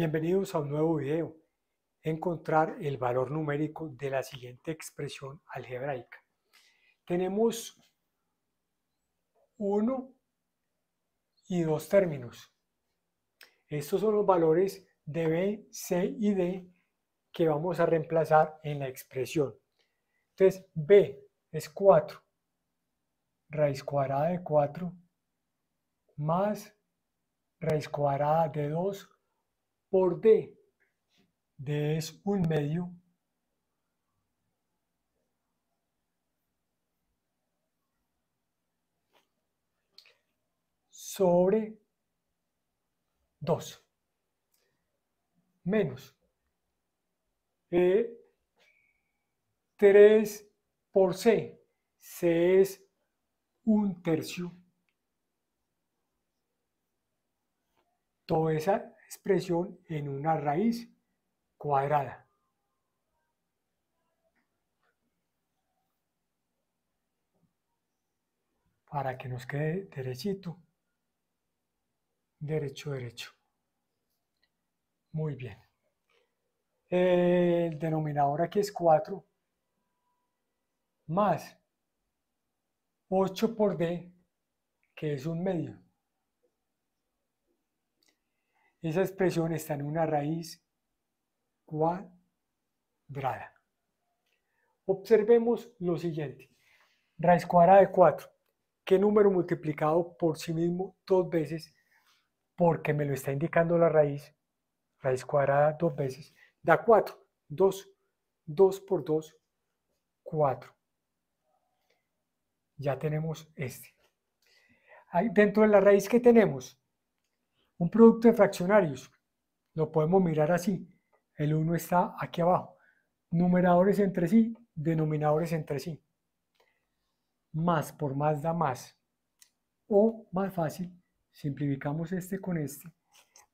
Bienvenidos a un nuevo video. Encontrar el valor numérico de la siguiente expresión algebraica. Tenemos 1 y dos términos. Estos son los valores de B, C y D que vamos a reemplazar en la expresión. Entonces, B es 4, raíz cuadrada de 4, más raíz cuadrada de 2 por D. D es un medio. sobre 2 menos eh, 3 por C. C es un tercio. todo esa expresión en una raíz cuadrada. Para que nos quede derechito, derecho, derecho. Muy bien. El denominador aquí es 4 más 8 por d, que es un medio. Esa expresión está en una raíz cuadrada. Observemos lo siguiente. Raíz cuadrada de 4. ¿Qué número multiplicado por sí mismo dos veces? Porque me lo está indicando la raíz. Raíz cuadrada dos veces. Da 4. 2. 2 por 2. 4. Ya tenemos este. Ahí, dentro de la raíz que tenemos, un producto de fraccionarios, lo podemos mirar así. El 1 está aquí abajo. Numeradores entre sí, denominadores entre sí. Más por más da más. O más fácil, simplificamos este con este,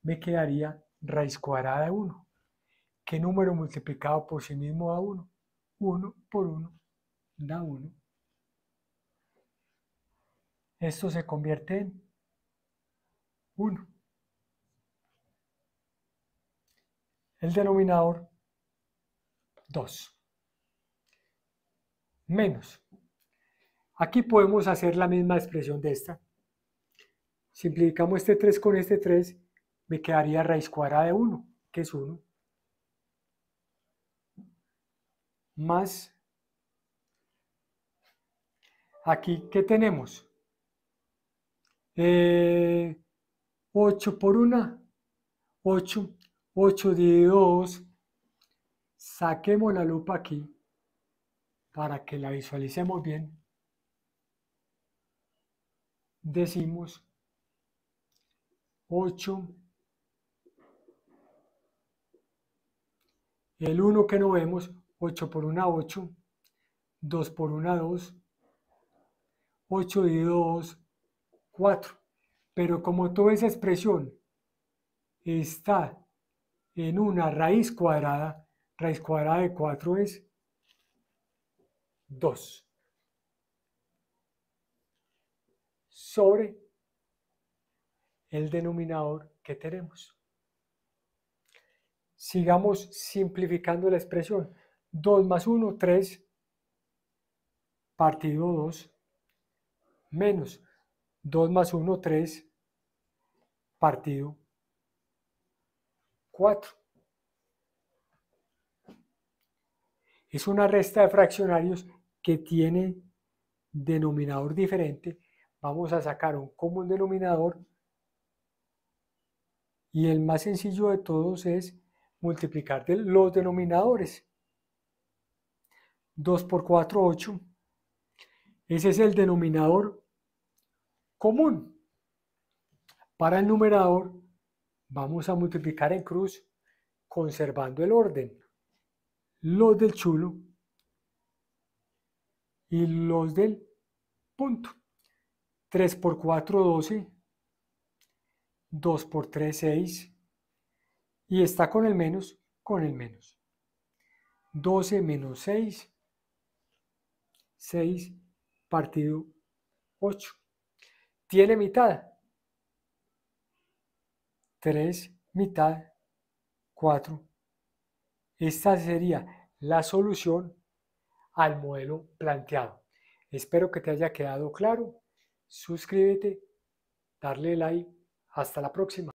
me quedaría raíz cuadrada de 1. ¿Qué número multiplicado por sí mismo da 1? 1 por 1 da 1. Esto se convierte en 1. el denominador 2. Menos. Aquí podemos hacer la misma expresión de esta. Simplificamos este 3 con este 3, me quedaría raíz cuadrada de 1, que es 1, más aquí, ¿qué tenemos? 8 eh, por 1, 8, 8 dividido 2, saquemos la lupa aquí para que la visualicemos bien. Decimos 8, el 1 que no vemos, 8 por 1, 8, 2 por 1, 2, 8 y 2, 4. Pero como toda esa expresión está en una raíz cuadrada. Raíz cuadrada de 4 es 2. Sobre el denominador que tenemos. Sigamos simplificando la expresión. 2 más 1, 3, partido 2, menos 2 más 1, 3, partido 4. Es una resta de fraccionarios que tiene denominador diferente. Vamos a sacar un común denominador y el más sencillo de todos es multiplicar los denominadores. 2 por 4, 8. Ese es el denominador común. Para el numerador Vamos a multiplicar en cruz conservando el orden. Los del chulo y los del punto. 3 por 4, 12. 2 por 3, 6. Y está con el menos, con el menos. 12 menos 6. 6 partido 8. Tiene mitad. 3 mitad 4. Esta sería la solución al modelo planteado. Espero que te haya quedado claro. Suscríbete, darle like. Hasta la próxima.